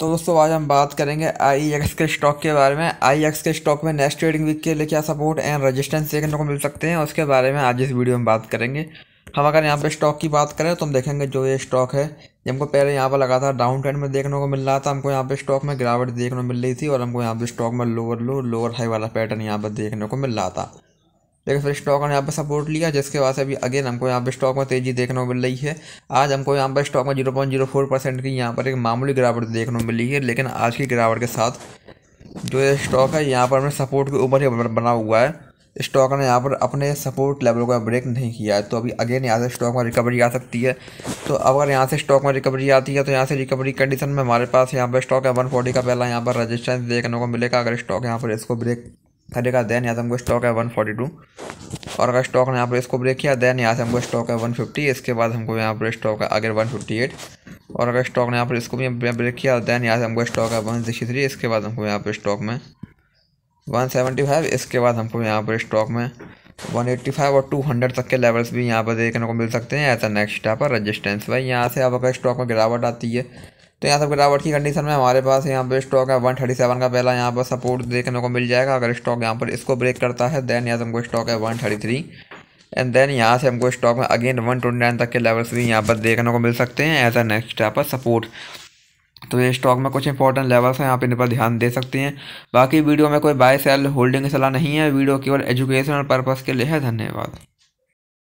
तो दोस्तों आज हम बात करेंगे आई एक्स के स्टॉक के बारे में आई एक्स के स्टॉक में नेक्स्ट ट्रेडिंग वीक के लिए क्या सपोर्ट एंड रेजिस्टेंस देखने को मिल सकते हैं उसके बारे में आज इस वीडियो में बात करेंगे हम अगर यहाँ पे स्टॉक की बात करें तो हम देखेंगे जो ये स्टॉक है ये हमको पहले यहाँ पर लगा था डाउन ट्रेंड में देखने को मिल रहा था हमको यहाँ पर स्टॉक में गिरावट देखने को मिल रही थी और हमको यहाँ पर स्टॉक में लोअर लो लोअर हाई वाला पैटर्न यहाँ पर देखने को मिल रहा था देखो फिर स्टॉक ने यहाँ पर सपोर्ट लिया जिसके बाद से अभी अगेन हमको यहाँ पर स्टॉक में तेज़ी देखने को मिल रही है आज हमको यहाँ पर स्टॉक में zero point zero four percent की यहाँ पर एक मामूली गिरावट देखने को मिली है लेकिन आज की गिरावट के साथ जो ये स्टॉक है यहाँ पर हमें सपोर्ट के ऊपर ही बना हुआ है स्टॉक ने यहाँ पर अपने सपोर्ट लेवल का ब्रेक नहीं किया है तो अभी अगेन यहाँ से स्टॉक में रिकवरी आ सकती है तो अगर यहाँ से स्टॉक में रिकवरी आती है तो यहाँ से रिकवरी कंडीशन में हमारे पास यहाँ पर स्टॉक है वन फोर्टी का पहला यहाँ पर रजिस्टेंस देखने को मिलेगा अगर स्टॉक यहाँ पर इसको ब्रेक खरीदेगा देन यहाँ से हमको स्टॉक है वन फोर्टी टू और अगर स्टॉक ने यहाँ पर इसको ब्रेक किया देन यहाँ से हमको स्टॉक है वन फिफ्टी इसके बाद हमको यहाँ पर स्टॉक है अगर वन फिफ्टी एट और अगर स्टॉक ने यहाँ पर इसको भी ब्रेक किया देन यहाँ से हमको स्टॉक है वन सिक्सटी थ्री इसके बाद हमको यहाँ पर स्टॉक में वन सेवेंटी फाइव इसके बाद हमको यहाँ पर स्टॉक में वन एट्टी फाइव और टू हंड्रेड तक के लेवल्स भी यहाँ पर देखने को मिल सकते हैं ऐसा नेक्स्ट यहाँ पर रजिस्टेंस भाई यहाँ से अब अगर स्टॉक में गिरावट आती है तो यहाँ सब गिरावट की कंडीशन में हमारे पास यहाँ पर स्टॉक है वन थर्टी सेवन का पहला यहाँ पर सपोर्ट देखने को मिल जाएगा अगर स्टॉक यहाँ पर इसको ब्रेक करता है देन यहाँ से हमको स्टॉक है one thirty three and then यहाँ से हमको स्टॉक में अगेन वन ट्वेंटी नाइन तक के लेवल्स भी यहाँ पर देखने को मिल सकते हैं एज अ नेक्स्ट यहाँ पर सपोर्ट तो ये स्टॉक में कुछ इंपॉर्टेंट लेवल्स हैं आप इन पर ध्यान दे सकते हैं बाकी वीडियो में कोई बाय सेल होल्डिंग सलाह नहीं है वीडियो केवल एजुकेशनल पर्पज़ के लिए है धन्यवाद